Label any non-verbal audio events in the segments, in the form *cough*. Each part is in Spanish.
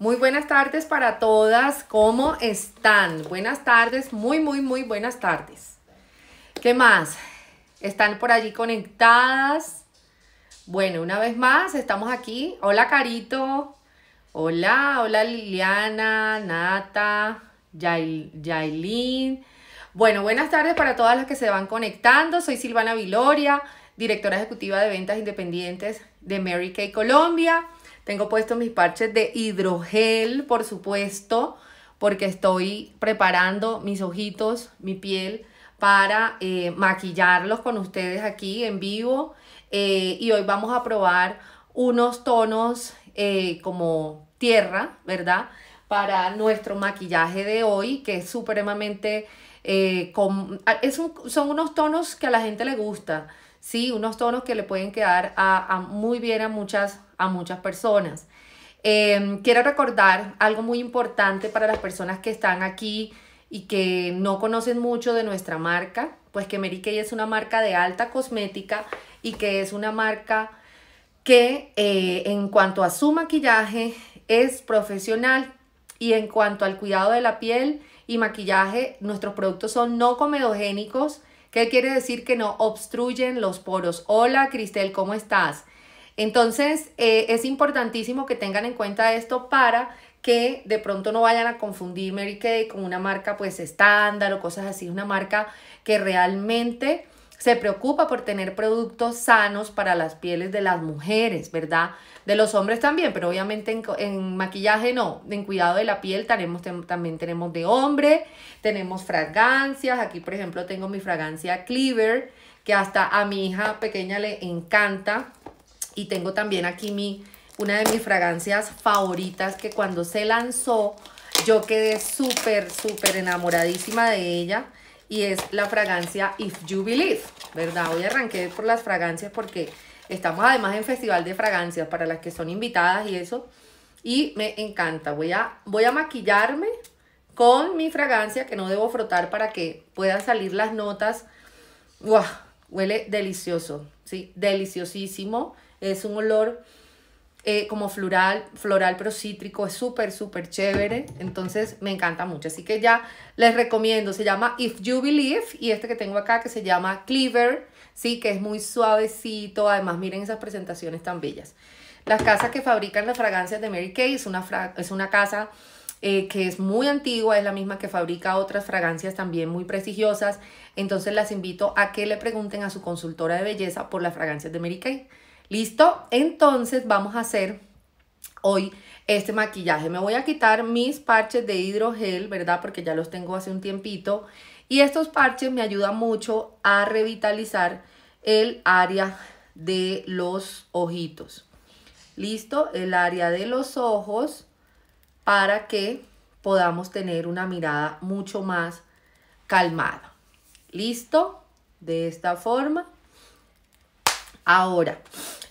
Muy buenas tardes para todas. ¿Cómo están? Buenas tardes, muy, muy, muy buenas tardes. ¿Qué más? ¿Están por allí conectadas? Bueno, una vez más, estamos aquí. Hola, Carito. Hola, hola, Liliana, Nata, Jail Yailin. Bueno, buenas tardes para todas las que se van conectando. Soy Silvana Viloria, directora ejecutiva de ventas independientes de Mary Kay Colombia. Tengo puesto mis parches de hidrogel, por supuesto, porque estoy preparando mis ojitos, mi piel, para eh, maquillarlos con ustedes aquí en vivo. Eh, y hoy vamos a probar unos tonos eh, como tierra, ¿verdad? Para nuestro maquillaje de hoy, que es supremamente... Ah, son unos tonos que a la gente le gusta ¿sí? Unos tonos que le pueden quedar a, muy bien a muchas, a muchas personas. Em, quiero recordar algo muy importante para las personas que están aquí y que no conocen mucho de nuestra marca, pues que Mary Kay es una marca de alta cosmética y que es una marca que eh, en cuanto a su maquillaje es profesional y en cuanto al cuidado de la piel y maquillaje, nuestros productos son no comedogénicos, ¿Qué quiere decir que no obstruyen los poros? Hola Cristel, ¿cómo estás? Entonces eh, es importantísimo que tengan en cuenta esto para que de pronto no vayan a confundir Mary Kay con una marca pues estándar o cosas así, una marca que realmente se preocupa por tener productos sanos para las pieles de las mujeres, ¿verdad? De los hombres también, pero obviamente en, maquillaje no. En cuidado de la piel también tenemos de hombre, tenemos fragancias. Aquí, por ejemplo, tengo mi fragancia Cleaver, que hasta a mi hija pequeña le encanta. Y tengo también aquí mi, una de mis fragancias favoritas que cuando se lanzó, yo quedé súper, súper enamoradísima de ella y es la fragancia If You Believe, ¿verdad? Hoy arranqué por las fragancias porque estamos además en Festival de Fragancias para las que son invitadas y eso. Y me encanta. Voy a, voy a maquillarme con mi fragancia que no debo frotar para que puedan salir las notas. ¡Wow! Huele delicioso, ¿sí? Deliciosísimo. Es un olor eh, como floral, floral pero cítrico, es súper, súper chévere, entonces me encanta mucho, así que ya les recomiendo, se llama If You Believe y este que tengo acá que se llama Cleaver, sí, que es muy suavecito, además miren esas presentaciones tan bellas. Las casas que fabrican las fragancias de Mary Kay es una, es una casa eh, que es muy antigua, es la misma que fabrica otras fragancias también muy prestigiosas. Entonces las invito a que le pregunten a su consultora de belleza por las fragancias de Mary Kay. ¿Listo? Entonces vamos a hacer hoy este maquillaje. Me voy a quitar mis parches de hidrogel, ¿verdad? Porque ya los tengo hace un tiempito. Y estos parches me ayudan mucho a revitalizar el área de los ojitos. ¿Listo? El área de los ojos para que podamos tener una mirada mucho más calmada. ¿Listo? De esta forma. Ahora,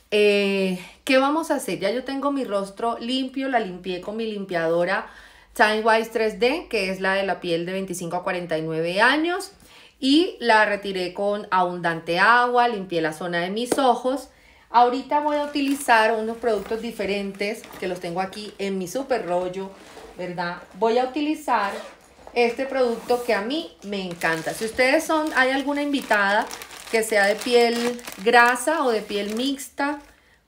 eh, ¿qué vamos a hacer? Ya yo tengo mi rostro limpio, la limpié con mi limpiadora Time Wise 3D, que es la de la piel de 25 a 49 años. Y la retiré con abundante agua, limpié la zona de mis ojos. Ahorita voy a utilizar unos productos diferentes que los tengo aquí en mi super rollo, ¿verdad? Voy a utilizar este producto que a mí me encanta. Si ustedes son, hay alguna invitada que sea de piel grasa o de piel mixta,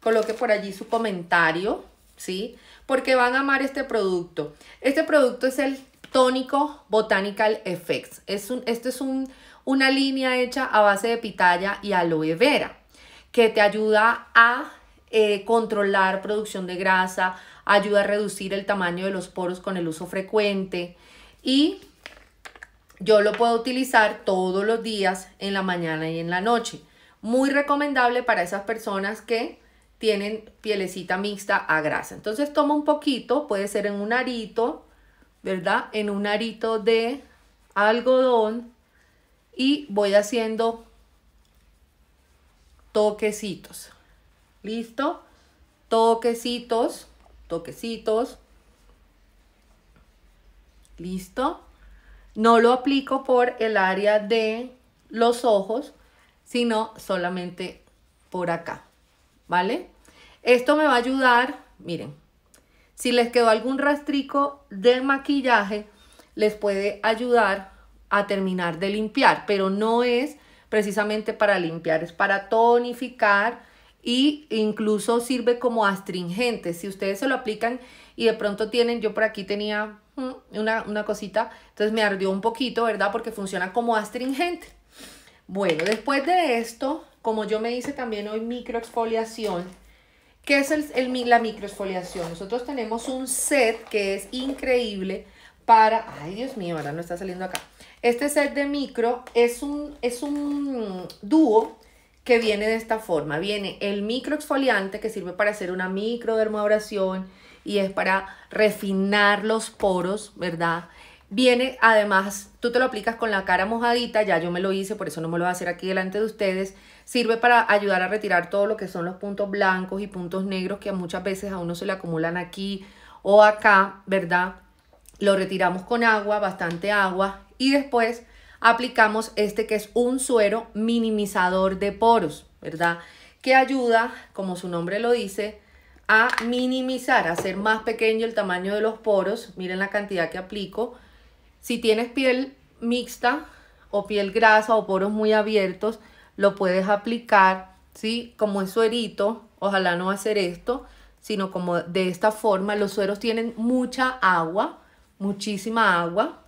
coloque por allí su comentario, ¿sí? Porque van a amar este producto. Este producto es el tónico Botanical Effects. Es un, esto es una línea hecha a base de pitaya y aloe vera que te ayuda a eh, controlar producción de grasa, ayuda a reducir el tamaño de los poros con el uso frecuente y yo lo puedo utilizar todos los días en la mañana y en la noche. Muy recomendable para esas personas que tienen pielecita mixta a grasa. Entonces toma un poquito, puede ser en un arito, ¿verdad? En un arito de algodón y voy haciendo toquecitos. ¿Listo? Toquecitos, toquecitos. ¿Listo? No lo aplico por el área de los ojos, sino solamente por acá, ¿vale? Esto me va a ayudar, miren, si les quedó algún rastrico de maquillaje, les puede ayudar a terminar de limpiar, pero no es precisamente para limpiar, es para tonificar e incluso sirve como astringente. Si ustedes se lo aplican y de pronto tienen, yo por aquí tenía una, cosita, entonces me ardió un poquito, ¿verdad? Porque funciona como astringente. Bueno, después de esto, como yo me hice también hoy microexfoliación, ¿qué es el, la microexfoliación? Nosotros tenemos un set que es increíble para... Ay, Dios mío, ahora no está saliendo acá. Este set de micro es un, es un dúo que viene de esta forma. Viene el microexfoliante que sirve para hacer una microdermabrasión y es para refinar los poros, ¿verdad? Viene, además, tú te lo aplicas con la cara mojadita, ya yo me lo hice, por eso no me lo voy a hacer aquí delante de ustedes. Sirve para ayudar a retirar todo lo que son los puntos blancos y puntos negros que muchas veces a uno se le acumulan aquí o acá, ¿verdad? Lo retiramos con agua, bastante agua, y después aplicamos este que es un suero minimizador de poros, ¿verdad? Que ayuda, como su nombre lo dice, a minimizar, hacer más pequeño el tamaño de los poros. Miren la cantidad que aplico. Si tienes piel mixta o piel grasa o poros muy abiertos, lo puedes aplicar, ¿sí? Como es suerito, ojalá no hacer esto, sino como de esta forma. Los sueros tienen mucha agua, muchísima agua.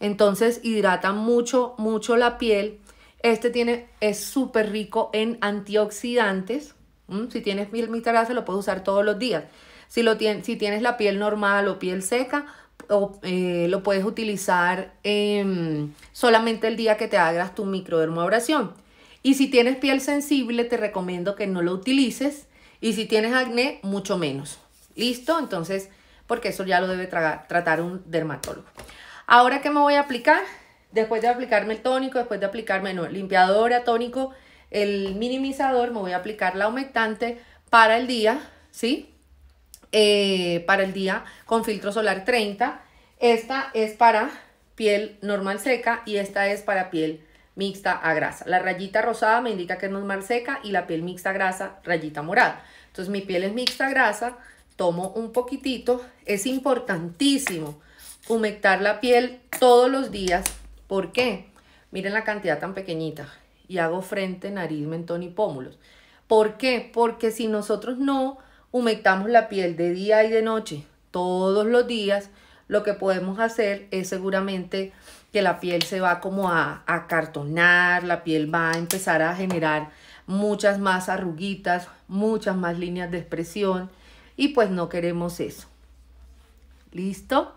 Entonces hidrata mucho, mucho la piel. Este tiene, es súper rico en antioxidantes Mm, si tienes piel se lo puedes usar todos los días. Si, lo tienes, si tienes la piel normal o piel seca, eh, lo puedes utilizar em, solamente el día que te hagas tu microdermoabrasión. Y si tienes piel sensible, te recomiendo que no lo utilices. Y si tienes acné, mucho menos. ¿Listo? Entonces, porque eso ya lo debe tratar un dermatólogo. Ahora, ¿qué me voy a aplicar? Después de aplicarme el tónico, después de aplicarme limpiador limpiadora, tónico, el minimizador, me voy a aplicar la humectante para el día, ¿sí? Eh, para el día con filtro solar 30. Esta es para piel normal seca y esta es para piel mixta a grasa. La rayita rosada me indica que es normal seca y la piel mixta a grasa, rayita morada. Entonces mi piel es mixta a grasa, tomo un poquitito. Es importantísimo humectar la piel todos los días. ¿Por qué? Miren la cantidad tan pequeñita y hago frente, nariz, mentón y pómulos. ¿Por qué? Porque si nosotros no humectamos la piel de día y de noche, todos los días, lo que podemos hacer es seguramente que la piel se va como a acartonar, la piel va a empezar a generar muchas más arruguitas, muchas más líneas de expresión y pues no queremos eso. ¿Listo?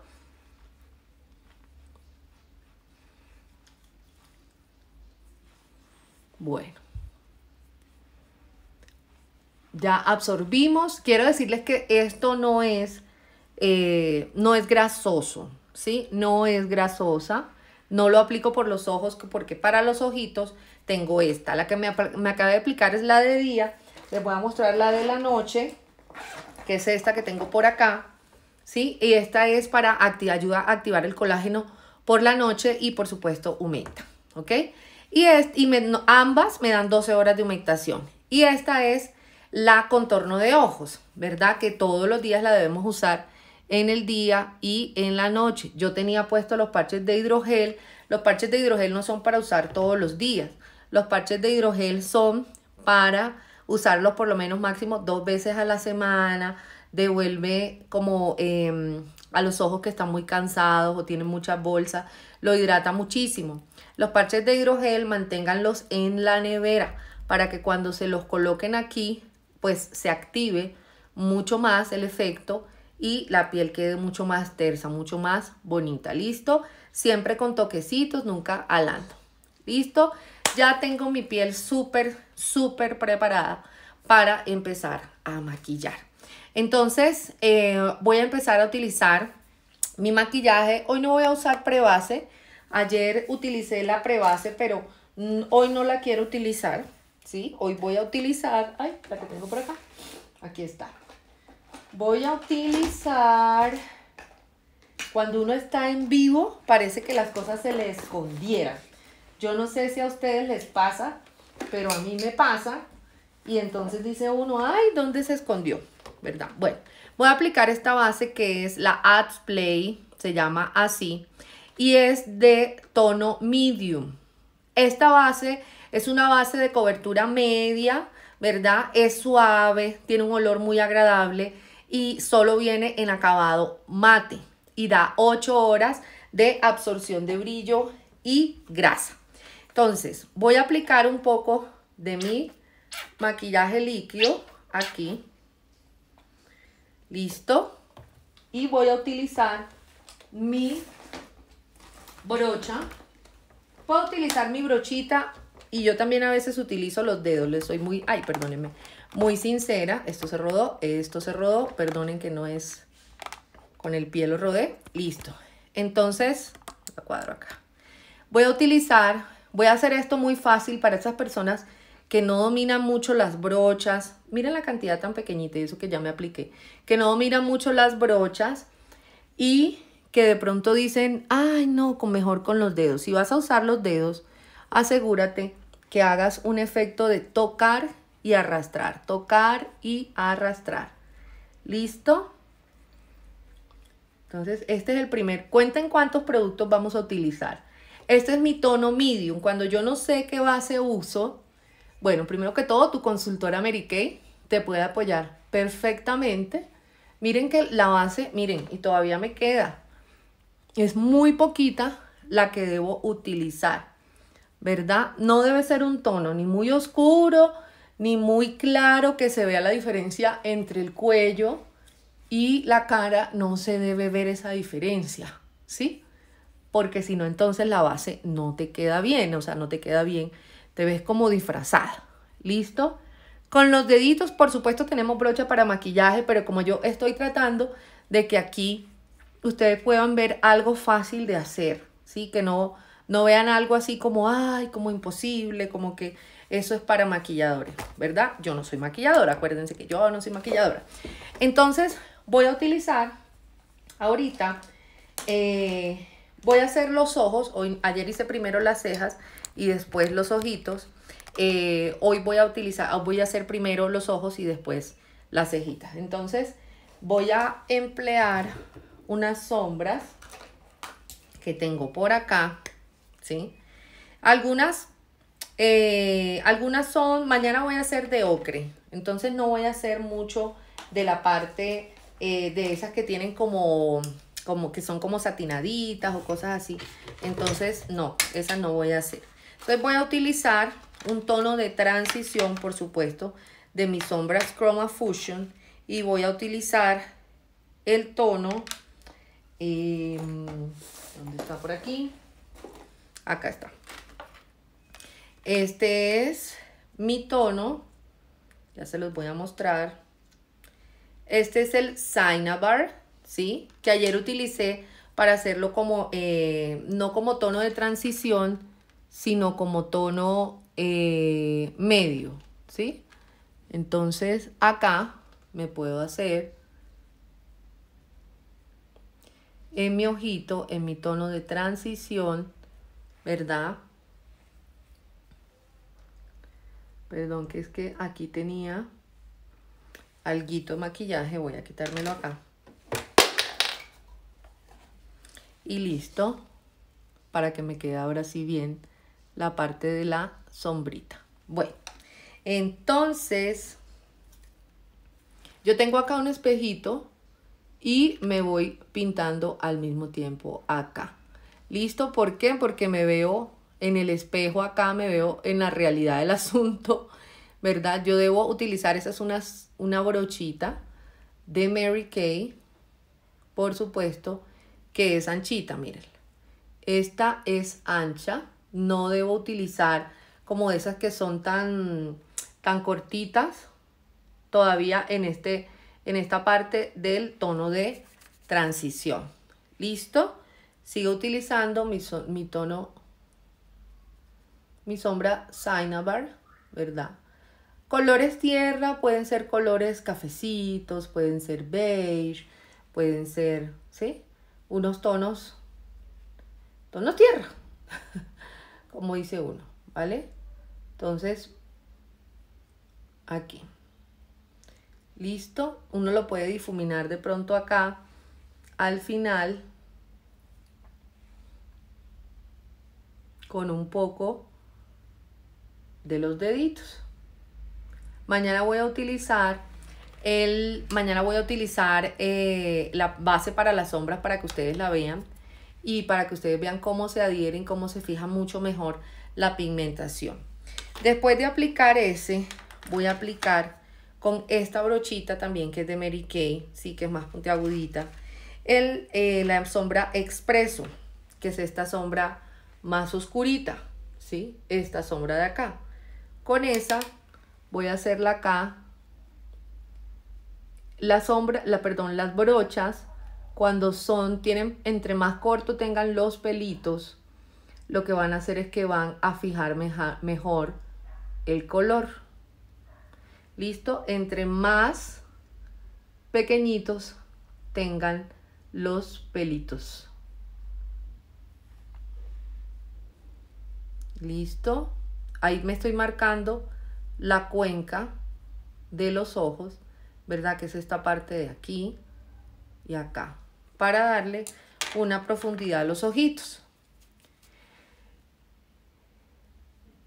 Bueno. Ya absorbimos. Quiero decirles que esto no es, eh, no es grasoso, ¿sí? No es grasosa. No lo aplico por los ojos porque para los ojitos tengo esta. La que me, acaba de aplicar es la de día. Les voy a mostrar la de la noche, que es esta que tengo por acá. ¿sí? Y esta es para activar, ayuda a activar el colágeno por la noche y por supuesto humecta, ¿ok? Y, ambas me dan 12 horas de humectación. Y esta es la contorno de ojos, ¿verdad? Que todos los días la debemos usar en el día y en la noche. Yo tenía puesto los parches de hidrogel. Los parches de hidrogel no son para usar todos los días. Los parches de hidrogel son para usarlos por lo menos máximo dos veces a la semana. Devuelve como em, a los ojos que están muy cansados o tienen muchas bolsas. Lo hidrata muchísimo. Los parches de hidrogel manténganlos en la nevera para que cuando se los coloquen aquí, pues se active mucho más el efecto y la piel quede mucho más tersa, mucho más bonita. ¿Listo? Siempre con toquecitos, nunca alando. ¿Listo? Ya tengo mi piel súper, súper preparada para empezar a maquillar. Entonces, eh, voy a empezar a utilizar mi maquillaje. Hoy no voy a usar prebase, Ayer utilicé la prebase, pero hoy no la quiero utilizar, ¿sí? Hoy voy a utilizar, ay, la que tengo por acá, aquí está. Voy a utilizar, cuando uno está en vivo, parece que las cosas se le escondieran. Yo no sé si a ustedes les pasa, pero a mí me pasa. Y entonces dice uno, ay, ¿dónde se escondió? ¿Verdad? Bueno, voy a aplicar esta base que es la Ads Play, se llama así y es de tono medium. Esta base es una base de cobertura media, ¿verdad? Es suave, tiene un olor muy agradable y solo viene en acabado mate y da 8 horas de absorción de brillo y grasa. Entonces, voy a aplicar un poco de mi maquillaje líquido aquí. Listo. Y voy a utilizar mi brocha. Puedo utilizar mi brochita y yo también a veces utilizo los dedos. Les soy muy, ay, perdónenme, muy sincera. Esto se rodó, esto se rodó. Perdonen que no es con el pie lo rodé. Listo. Entonces, la cuadro acá. Voy a utilizar, voy a hacer esto muy fácil para esas personas que no dominan mucho las brochas. Miren la cantidad tan pequeñita, y eso que ya me apliqué. Que no dominan mucho las brochas. Y que de pronto dicen, ay no, con mejor con los dedos. Si vas a usar los dedos, asegúrate que hagas un efecto de tocar y arrastrar, tocar y arrastrar. ¿Listo? Entonces, este es el primer. Cuenten cuántos productos vamos a utilizar. Este es mi tono medium. Cuando yo no sé qué base uso, bueno, primero que todo, tu consultora Mary Kay te puede apoyar perfectamente. Miren que la base, miren, y todavía me queda es muy poquita la que debo utilizar, ¿verdad? No debe ser un tono ni muy oscuro, ni muy claro que se vea la diferencia entre el cuello y la cara, no se debe ver esa diferencia, ¿sí? Porque si no, entonces la base no te queda bien, o sea, no te queda bien, te ves como disfrazada, ¿listo? Con los deditos, por supuesto, tenemos brocha para maquillaje, pero como yo estoy tratando de que aquí ustedes puedan ver algo fácil de hacer, ¿sí? Que no, no vean algo así como, ay, como imposible, como que eso es para maquilladores, ¿verdad? Yo no soy maquilladora, acuérdense que yo no soy maquilladora. Entonces, voy a utilizar ahorita, eh, voy a hacer los ojos, hoy, ayer hice primero las cejas y después los ojitos. Eh, hoy voy a utilizar, ah, voy a hacer primero los ojos y después las cejitas. Entonces, voy a emplear unas sombras que tengo por acá, ¿sí? Algunas, eh, algunas son, mañana voy a hacer de ocre, entonces no voy a hacer mucho de la parte eh, de esas que tienen como, como que son como satinaditas o cosas así. Entonces, no, esas no voy a hacer. Entonces voy a utilizar un tono de transición, por supuesto, de mis sombras Chroma Fusion y voy a utilizar el tono Em, ¿Dónde está por aquí? Acá está. Este es mi tono. Ya se los voy a mostrar. Este es el Cynabar, ¿sí? Que ayer utilicé para hacerlo como, eh, no como tono de transición, sino como tono eh, medio, ¿sí? Entonces acá me puedo hacer en mi ojito, en mi tono de transición, ¿verdad? Perdón, que es que aquí tenía alguito maquillaje, voy a quitármelo acá. Y listo, para que me quede ahora sí bien la parte de la sombrita. Bueno, entonces, yo tengo acá un espejito y me voy pintando al mismo tiempo acá. ¿Listo? ¿Por qué? Porque me veo en el espejo acá, me veo en la realidad del *laughs* asunto, ¿verdad? Yo debo utilizar, esas es una, brochita de Mary Kay, por supuesto, que es anchita, miren. Esta es ancha, no debo utilizar como esas que son tan, tan cortitas todavía en este en esta parte del tono de transición. ¿Listo? Sigo utilizando mi, tono, mi sombra Cynabar, ¿verdad? Colores tierra pueden ser colores cafecitos, pueden ser beige, pueden ser, ¿sí? Unos tonos, tonos tierra, *laughs* como dice uno, ¿vale? Entonces, aquí. Listo, uno lo puede difuminar de pronto acá al final con un poco de los deditos. Mañana voy a utilizar el, mañana voy a utilizar eh, la base para las sombras para que ustedes la vean y para que ustedes vean cómo se adhieren, cómo se fija mucho mejor la pigmentación. Después de aplicar ese, voy a aplicar con esta brochita también que es de Mary Kay, sí que es más puntiagudita, el, eh, la sombra expreso, que es esta sombra más oscurita, ¿sí? Esta sombra de acá. Con esa voy a hacerla acá la sombra, la perdón, las brochas cuando son tienen entre más corto tengan los pelitos, lo que van a hacer es que van a fijar mejor el color. ¿Listo? Entre más pequeñitos tengan los pelitos. Listo. Ahí me estoy marcando la cuenca de los ojos, ¿verdad? Que es esta parte de aquí y acá, para darle una profundidad a los ojitos.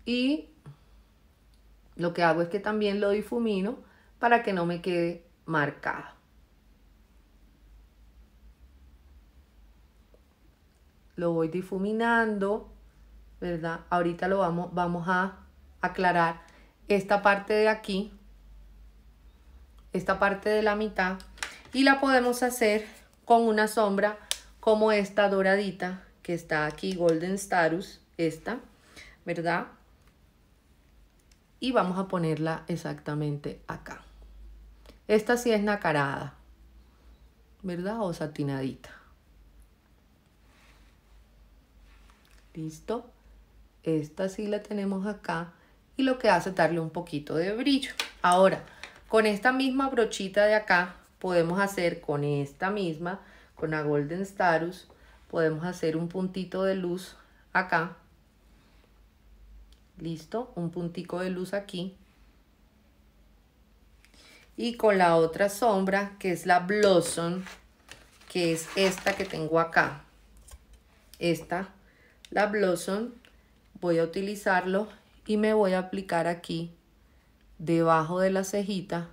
Y lo que hago es que también lo difumino para que no me quede marcado. Lo voy difuminando, ¿verdad? Ahorita lo vamos, vamos a aclarar esta parte de aquí, esta parte de la mitad, y la podemos hacer con una sombra como esta doradita que está aquí, Golden Starus, esta, ¿verdad? y vamos a ponerla exactamente acá. Esta sí es nacarada, ¿verdad? O satinadita. Listo. Esta sí la tenemos acá y lo que hace es darle un poquito de brillo. Ahora, con esta misma brochita de acá, podemos hacer con esta misma, con la Golden Starus, podemos hacer un puntito de luz acá listo, un puntico de luz aquí. Y con la otra sombra, que es la Blossom, que es esta que tengo acá. Esta, la Blossom, voy a utilizarlo y me voy a aplicar aquí debajo de la cejita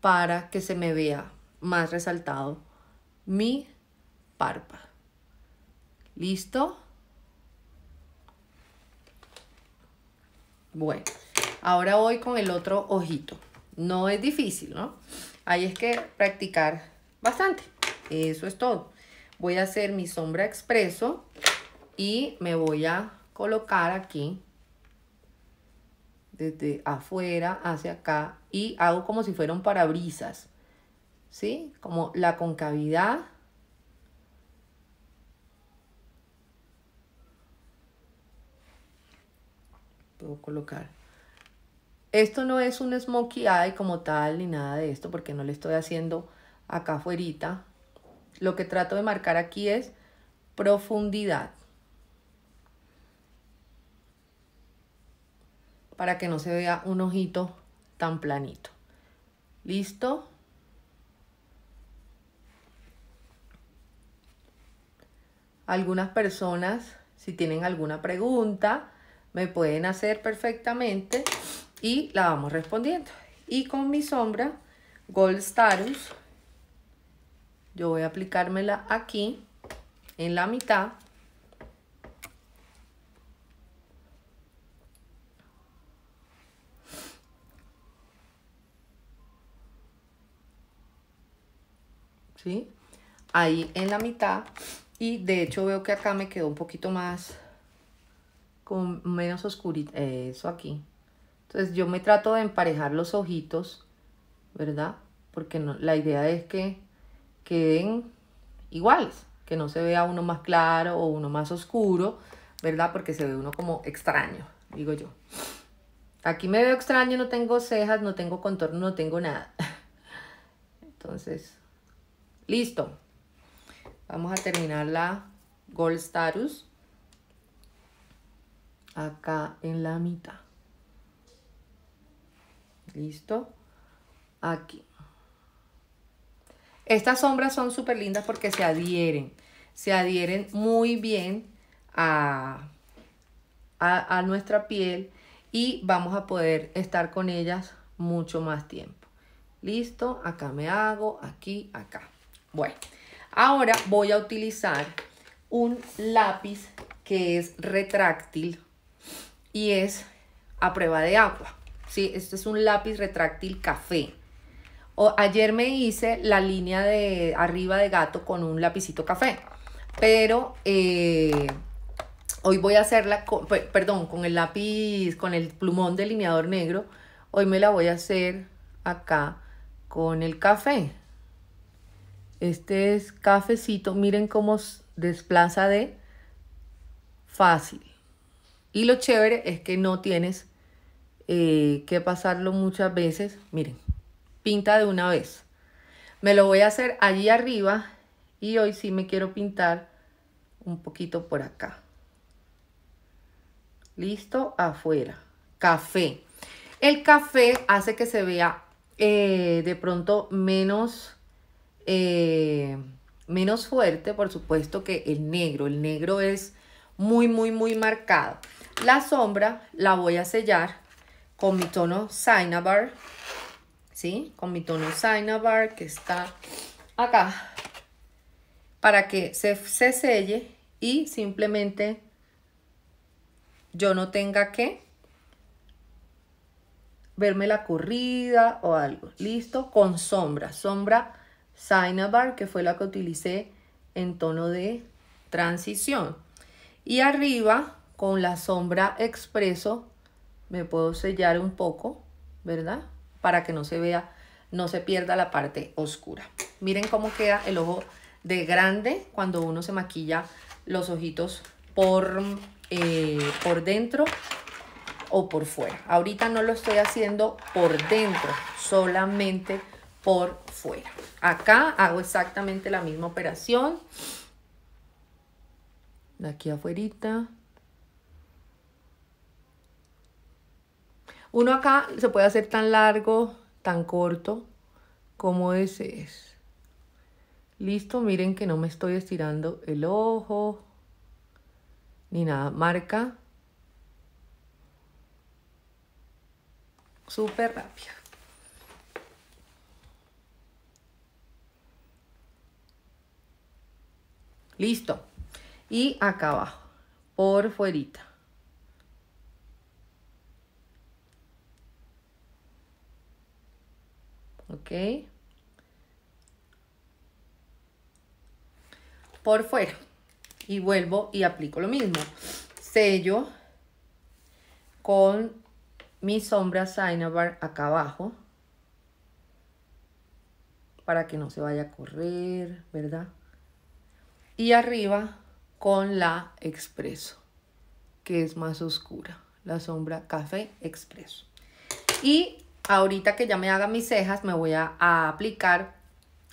para que se me vea más resaltado mi parpa ¿Listo? Bueno, ahora voy con el otro ojito. No es difícil, ¿no? Ahí es que practicar bastante. Eso es todo. Voy a hacer mi sombra expreso y me voy a colocar aquí desde afuera hacia acá y hago como si fueran parabrisas. ¿Sí? Como la concavidad puedo colocar. Esto no es un smokey eye como tal ni nada de esto porque no le estoy haciendo acá afuera. Lo que trato de marcar aquí es profundidad. Para que no se vea un ojito tan planito. ¿Listo? Algunas personas, si tienen alguna pregunta, me pueden hacer perfectamente y la vamos respondiendo. Y con mi sombra Gold Starus, yo voy a aplicármela aquí en la mitad. ¿Sí? Ahí en la mitad. Y de hecho veo que acá me quedó un poquito más con menos oscuridad, eh, Eso aquí. Entonces yo me trato de emparejar los ojitos, ¿verdad? Porque no, la idea es que queden iguales, que no se vea uno más claro o uno más oscuro, ¿verdad? Porque se ve uno como extraño, digo yo. Aquí me veo extraño, no tengo cejas, no tengo contorno, no tengo nada. *laughs* Entonces, listo. Vamos a terminar la Gold Status acá en la mitad. ¿Listo? Aquí. Estas sombras son súper lindas porque se adhieren. Se adhieren muy bien a, a nuestra piel y vamos a poder estar con ellas mucho más tiempo. Listo, acá me hago, aquí, acá. Bueno, ahora voy a utilizar un lápiz que es retráctil y es a prueba de agua. ¿sí? Este es un lápiz retráctil café. O, ayer me hice la línea de arriba de gato con un lapicito café, pero eh, hoy voy a hacerla, con, perdón, con el lápiz, con el plumón delineador negro, hoy me la voy a hacer acá con el café. Este es cafecito, miren cómo desplaza de fácil. Y lo chévere es que no tienes eh, que pasarlo muchas veces. Miren, pinta de una vez. Me lo voy a hacer allí arriba y hoy sí me quiero pintar un poquito por acá. Listo, afuera. Café. El café hace que se vea eh, de pronto menos, eh, menos fuerte, por supuesto, que el negro. El negro es muy, muy, muy marcado. La sombra la voy a sellar con mi tono Cynabar, ¿sí? Con mi tono Cynabar que está acá, para que se, selle y simplemente yo no tenga que verme la corrida o algo. Listo, con sombra. Sombra Cynabar, que fue la que utilicé en tono de transición. Y arriba con la sombra expreso me puedo sellar un poco, ¿verdad? Para que no se vea, no se pierda la parte oscura. Miren cómo queda el ojo de grande cuando uno se maquilla los ojitos por, eh, por dentro o por fuera. Ahorita no lo estoy haciendo por dentro, solamente por fuera. Acá hago exactamente la misma operación. De aquí afuerita. Uno acá se puede hacer tan largo, tan corto, como desees. Listo, miren que no me estoy estirando el ojo ni nada. Marca súper rápido. Listo. Y acá abajo, por fuerita. ¿ok? Por fuera. Y vuelvo y aplico lo mismo. Sello con mi sombra Cinnabar acá abajo. Para que no se vaya a correr, ¿verdad? Y arriba con la Expreso, que es más oscura. La sombra Café Expreso. Y ahorita que ya me haga mis cejas, me voy a, aplicar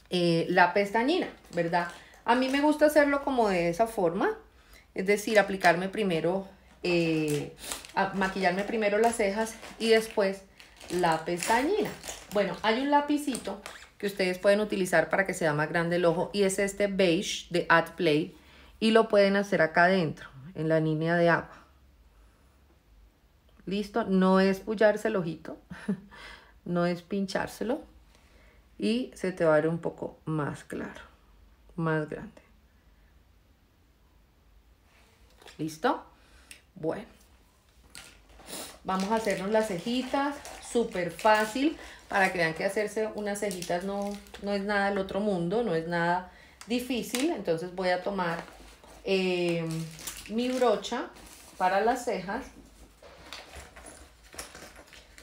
eh, la pestañina, ¿verdad? A mí me gusta hacerlo como de esa forma, es decir, aplicarme primero, eh, a maquillarme primero las cejas y después la pestañina. Bueno, hay un lapicito que ustedes pueden utilizar para que sea más grande el ojo y es este beige de at Play y lo pueden hacer acá adentro, en la línea de agua. Listo, no es pullarse el ojito, *laughs* no es pinchárselo y se te va a ver un poco más claro, más grande. ¿Listo? Bueno, vamos a hacernos las cejitas, súper fácil, para que que hacerse unas cejitas no, no es nada del otro mundo, no es nada difícil. Entonces voy a tomar eh, mi brocha para las cejas,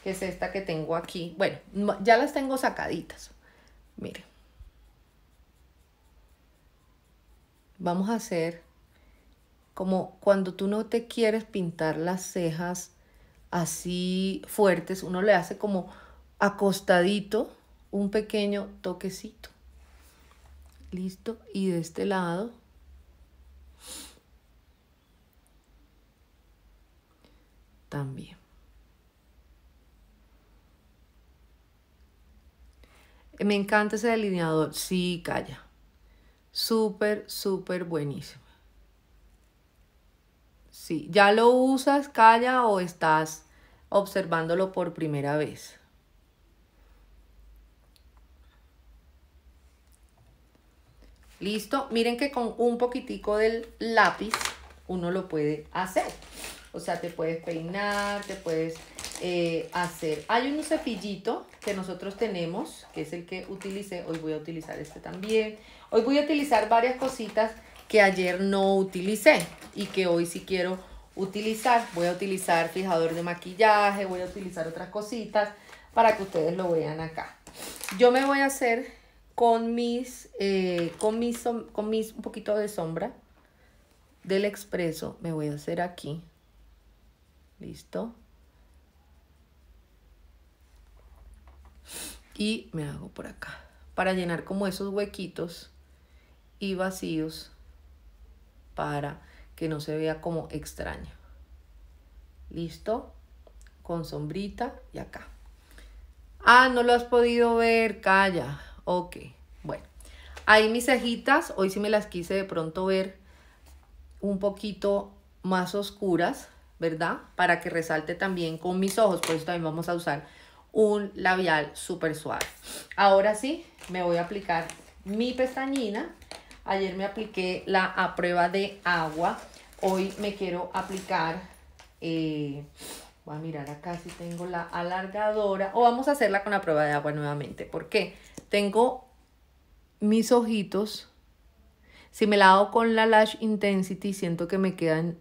que es esta que tengo aquí. Bueno, ya las tengo sacaditas. Miren. Vamos a hacer como cuando tú no te quieres pintar las cejas así fuertes, uno le hace como acostadito un pequeño toquecito. Listo. Y de este lado. También. Me encanta ese delineador. Sí, calla. Súper, súper buenísimo. Sí, ¿ya lo usas, calla o estás observándolo por primera vez? Listo, miren que con un poquitico del lápiz uno lo puede hacer. O sea, te puedes peinar, te puedes eh, hacer. Hay un cepillito que nosotros tenemos, que es el que utilicé. Hoy voy a utilizar este también. Hoy voy a utilizar varias cositas que ayer no utilicé y que hoy sí quiero utilizar. Voy a utilizar fijador de maquillaje, voy a utilizar otras cositas para que ustedes lo vean acá. Yo me voy a hacer con mis, eh, con mis, con mis un poquito de sombra del expreso. Me voy a hacer aquí. ¿Listo? y me hago por acá para llenar como esos huequitos y vacíos para que no se vea como extraño. ¿Listo? Con sombrita y acá. Ah, no lo has podido ver, calla. Ok, bueno. Ahí mis cejitas, hoy sí me las quise de pronto ver un poquito más oscuras, ¿verdad? Para que resalte también con mis ojos, por eso también vamos a usar un labial súper suave. Ahora sí, me voy a aplicar mi pestañina. Ayer me apliqué la a prueba de agua. Hoy me quiero aplicar... Eh, voy a mirar acá si tengo la alargadora. O vamos a hacerla con la prueba de agua nuevamente. Porque tengo mis ojitos. Si me la hago con la Lash Intensity, siento que me quedan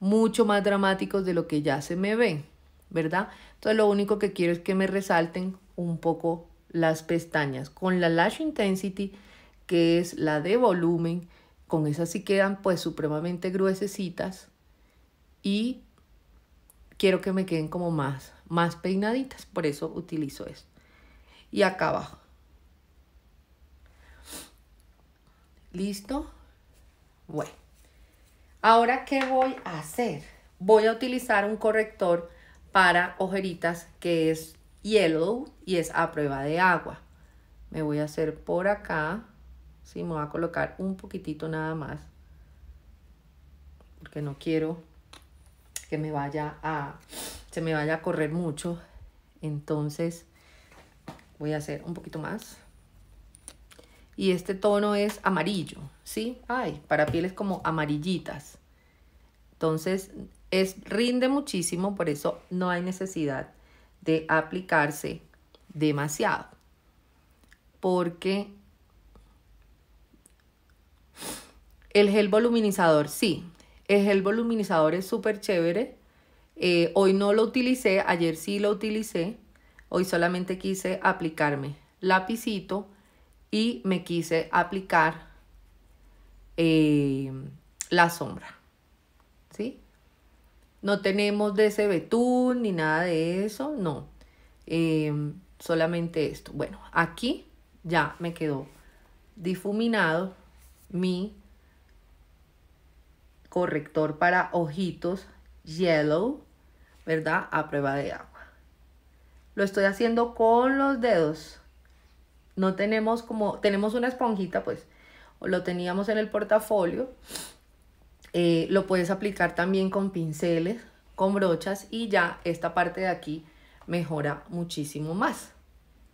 mucho más dramáticos de lo que ya se me ve. ¿verdad? Entonces lo único que quiero es que me resalten un poco las pestañas con la Lash Intensity, que es la de volumen, con esas sí quedan pues supremamente gruesecitas y quiero que me queden como más, más peinaditas, por eso utilizo esto. Y acá abajo. ¿Listo? Bueno, ahora ¿qué voy a hacer? Voy a utilizar un corrector para ojeritas que es yellow y es a prueba de agua. Me voy a hacer por acá, si me voy a colocar un poquitito nada más, porque no quiero que me vaya a, se me vaya a correr mucho. Entonces voy a hacer un poquito más. Y este tono es amarillo, ¿sí? Ay, para pieles como amarillitas. Entonces, es, rinde muchísimo, por eso no hay necesidad de aplicarse demasiado. Porque el gel voluminizador, sí, el gel voluminizador es súper chévere. Eh, hoy no lo utilicé, ayer sí lo utilicé. Hoy solamente quise aplicarme lapicito y me quise aplicar eh, la sombra. No tenemos de ese betún ni nada de eso, no. Em, solamente esto. Bueno, aquí ya me quedó difuminado mi corrector para ojitos yellow, ¿verdad? A prueba de agua. Lo estoy haciendo con los dedos. No tenemos como, tenemos una esponjita pues, lo teníamos en el portafolio eh, lo puedes aplicar también con pinceles, con brochas y ya esta parte de aquí mejora muchísimo más.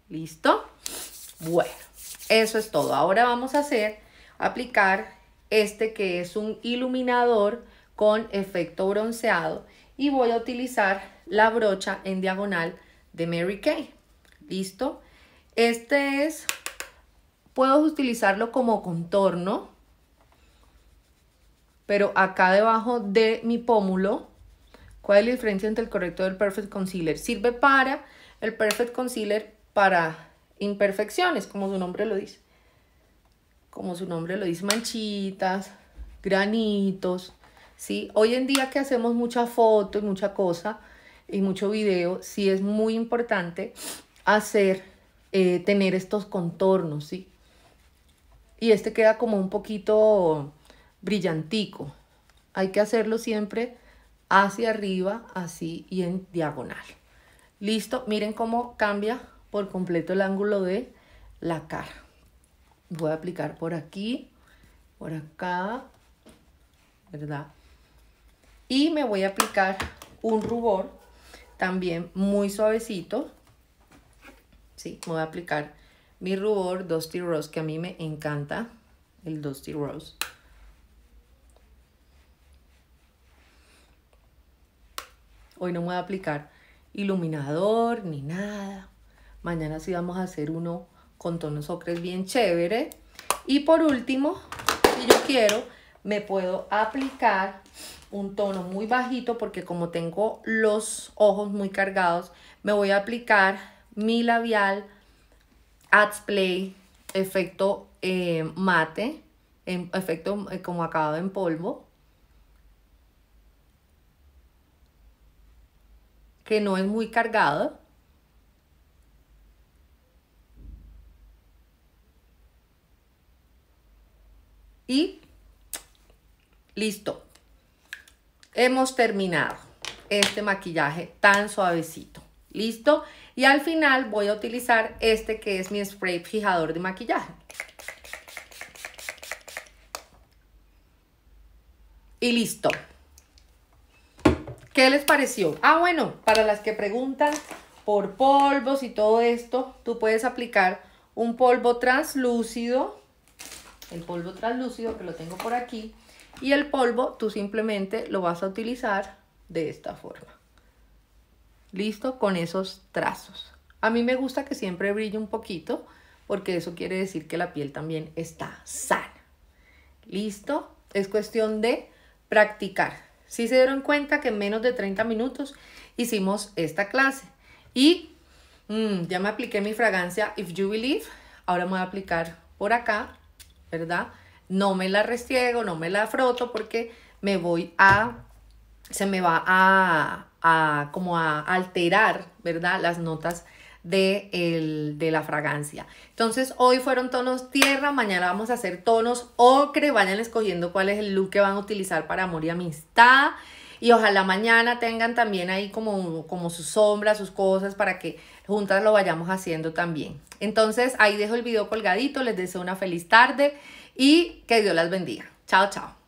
¿Listo? Bueno, eso es todo. Ahora vamos a hacer, aplicar este que es un iluminador con efecto bronceado y voy a utilizar la brocha en diagonal de Mary Kay. ¿Listo? Este es, puedo utilizarlo como contorno, pero acá debajo de mi pómulo, ¿cuál es la diferencia entre el correcto y el Perfect Concealer? Sirve para el Perfect Concealer para imperfecciones, como su nombre lo dice. Como su nombre lo dice, manchitas, granitos, ¿sí? Hoy en día que hacemos mucha foto y mucha cosa y mucho video, sí es muy importante hacer, eh, tener estos contornos, ¿sí? Y este queda como un poquito brillantico. Hay que hacerlo siempre hacia arriba, así y en diagonal. Listo, miren cómo cambia por completo el ángulo de la cara. Voy a aplicar por aquí, por acá, ¿verdad? Y me voy a aplicar un rubor también muy suavecito. Sí, me voy a aplicar mi rubor Dusty Rose, que a mí me encanta el Dusty Rose. Hoy no me voy a aplicar iluminador ni nada. Mañana sí vamos a hacer uno con tonos ocres bien chévere. Y por último, si yo quiero, me puedo aplicar un tono muy bajito porque como tengo los ojos muy cargados, me voy a aplicar mi labial Ads efecto eh, mate, em, efecto eh, como acabado en polvo. que no es muy cargado. Y listo. Hemos terminado este maquillaje tan suavecito. ¿Listo? Y al final voy a utilizar este que es mi spray fijador de maquillaje. Y listo. ¿Qué les pareció? Ah, bueno, para las que preguntan por polvos y todo esto, tú puedes aplicar un polvo translúcido, el polvo translúcido que lo tengo por aquí, y el polvo tú simplemente lo vas a utilizar de esta forma. Listo, con esos trazos. A mí me gusta que siempre brille un poquito, porque eso quiere decir que la piel también está sana. Listo, es cuestión de practicar. Si ¿Sí se dieron cuenta que en menos de 30 minutos hicimos esta clase. Y mm, ya me apliqué mi fragancia If You Believe. Ahora me voy a aplicar por acá, ¿verdad? No me la restiego, no me la froto porque me voy a, se me va a, a como a alterar, ¿verdad? Las notas de, la fragancia. Entonces hoy fueron tonos tierra, mañana vamos a hacer tonos ocre, vayan escogiendo cuál es el look que van a utilizar para amor y amistad. Y ojalá mañana tengan también ahí como, como sus sombras, sus cosas, para que juntas lo vayamos haciendo también. Entonces ahí dejo el video colgadito, les deseo una feliz tarde y que Dios las bendiga. Chao, chao.